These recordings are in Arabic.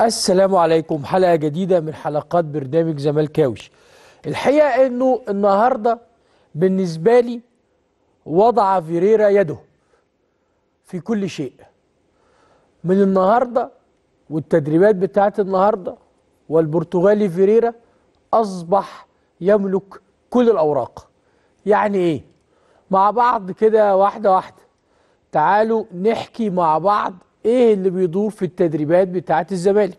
السلام عليكم حلقة جديدة من حلقات برنامج زملكاوش الحقيقة انه النهاردة بالنسبة لي وضع فيريرا يده في كل شيء من النهاردة والتدريبات بتاعت النهاردة والبرتغالي فيريرا أصبح يملك كل الأوراق يعني إيه؟ مع بعض كده واحدة واحدة تعالوا نحكي مع بعض ايه اللي بيدور في التدريبات بتاعه الزمالك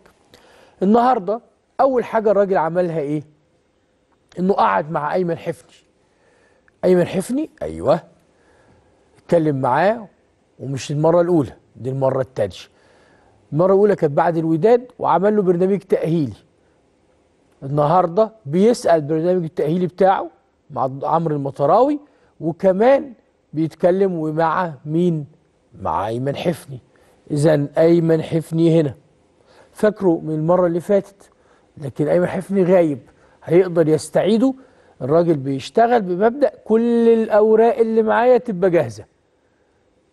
النهارده اول حاجه الراجل عملها ايه انه قعد مع ايمن حفني ايمن حفني ايوه اتكلم معاه ومش المره الاولى دي المره الثانيه المره الاولى كانت بعد الوداد وعمل له برنامج تاهيلي النهارده بيسال برنامج التاهيلي بتاعه مع عمرو المطراوي وكمان بيتكلم ومع مين مع ايمن حفني إذا أيمن حفني هنا فاكره من المرة اللي فاتت لكن أيمن حفني غايب هيقدر يستعيده الراجل بيشتغل بمبدأ كل الأوراق اللي معايا تبقى جاهزة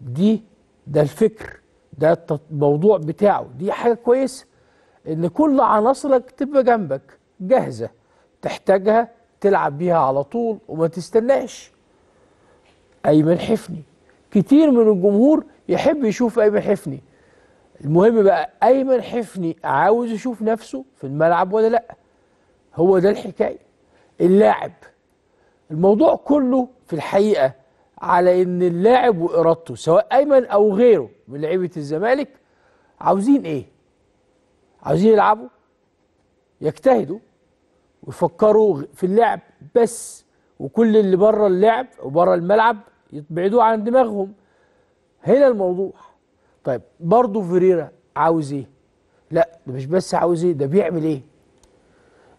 دي ده الفكر ده الموضوع بتاعه دي حاجة كويسة إن كل عناصرك تبقى جنبك جاهزة تحتاجها تلعب بيها على طول وما تستناش أيمن حفني كتير من الجمهور يحب يشوف أيمن حفني المهم بقى أيمن حفني عاوز يشوف نفسه في الملعب ولا لأ هو ده الحكاية اللاعب الموضوع كله في الحقيقة على إن اللاعب وإرادته سواء أيمن أو غيره من لعيبة الزمالك عاوزين إيه؟ عاوزين يلعبوا يجتهدوا ويفكروا في اللعب بس وكل اللي بره اللعب وبره الملعب يبعدوه عن دماغهم هنا الموضوع طيب برضه فيريرا عاوز ايه؟ لا ده مش بس عاوز ايه ده بيعمل ايه؟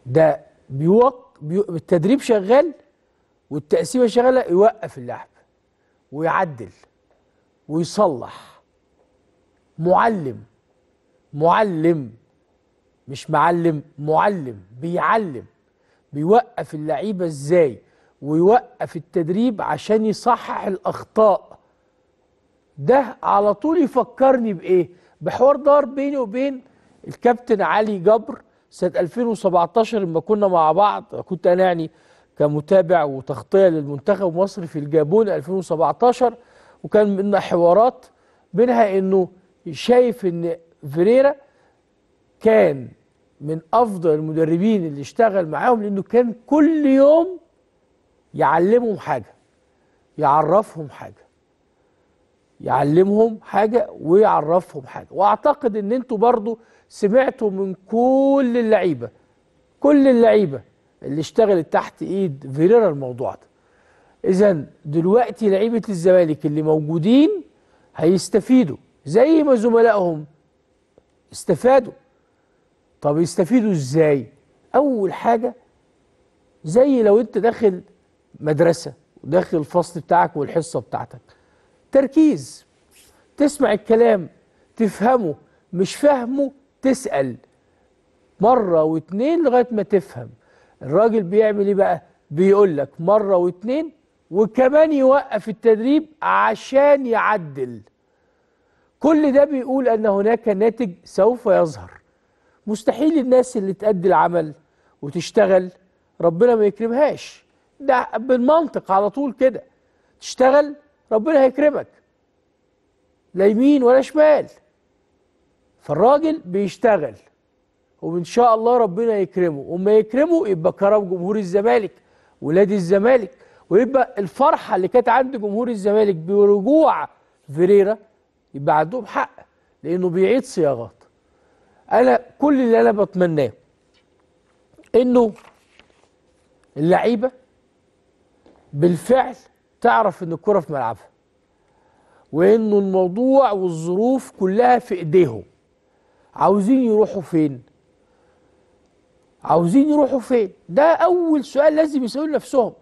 ده بيوق بيو... التدريب شغال والتقسيمه شغاله يوقف اللعب ويعدل ويصلح معلم معلم مش معلم معلم بيعلم بيوقف اللعيبه ازاي ويوقف التدريب عشان يصحح الاخطاء ده على طول يفكرني بايه بحوار دار بيني وبين الكابتن علي جبر سنه 2017 لما كنا مع بعض كنت انا يعني كمتابع وتغطيه للمنتخب المصري في الجابون 2017 وكان بينا حوارات منها انه شايف ان فيريرا كان من افضل المدربين اللي اشتغل معاهم لانه كان كل يوم يعلمهم حاجه يعرفهم حاجه يعلمهم حاجة ويعرفهم حاجة واعتقد ان انتوا برضو سمعتوا من كل اللعيبة كل اللعيبة اللي اشتغلت تحت ايد فيريرا الموضوع ده اذا دلوقتي لعيبة الزمالك اللي موجودين هيستفيدوا زي ما زملائهم استفادوا طب يستفيدوا ازاي اول حاجة زي لو انت داخل مدرسة وداخل الفصل بتاعك والحصة بتاعتك تركيز تسمع الكلام تفهمه مش فاهمه تسأل مرة واتنين لغاية ما تفهم الراجل بيعمل ايه بقى بيقول لك مرة واتنين وكمان يوقف التدريب عشان يعدل كل ده بيقول ان هناك ناتج سوف يظهر مستحيل الناس اللي تأدي العمل وتشتغل ربنا ما يكرمهاش ده بالمنطق على طول كده تشتغل ربنا هيكرمك لا يمين ولا شمال فالراجل بيشتغل وان شاء الله ربنا يكرمه وما يكرمه يبقى كرم جمهور الزمالك ولاد الزمالك ويبقى الفرحه اللي كانت عند جمهور الزمالك برجوع فيريرا يبقى عندهم حق لانه بيعيد صياغات انا كل اللي انا بتمناه انه اللعيبه بالفعل تعرف ان الكرة في ملعبها وانه الموضوع والظروف كلها في ايديهم عاوزين يروحوا فين عاوزين يروحوا فين ده اول سؤال لازم يسالوا نفسهم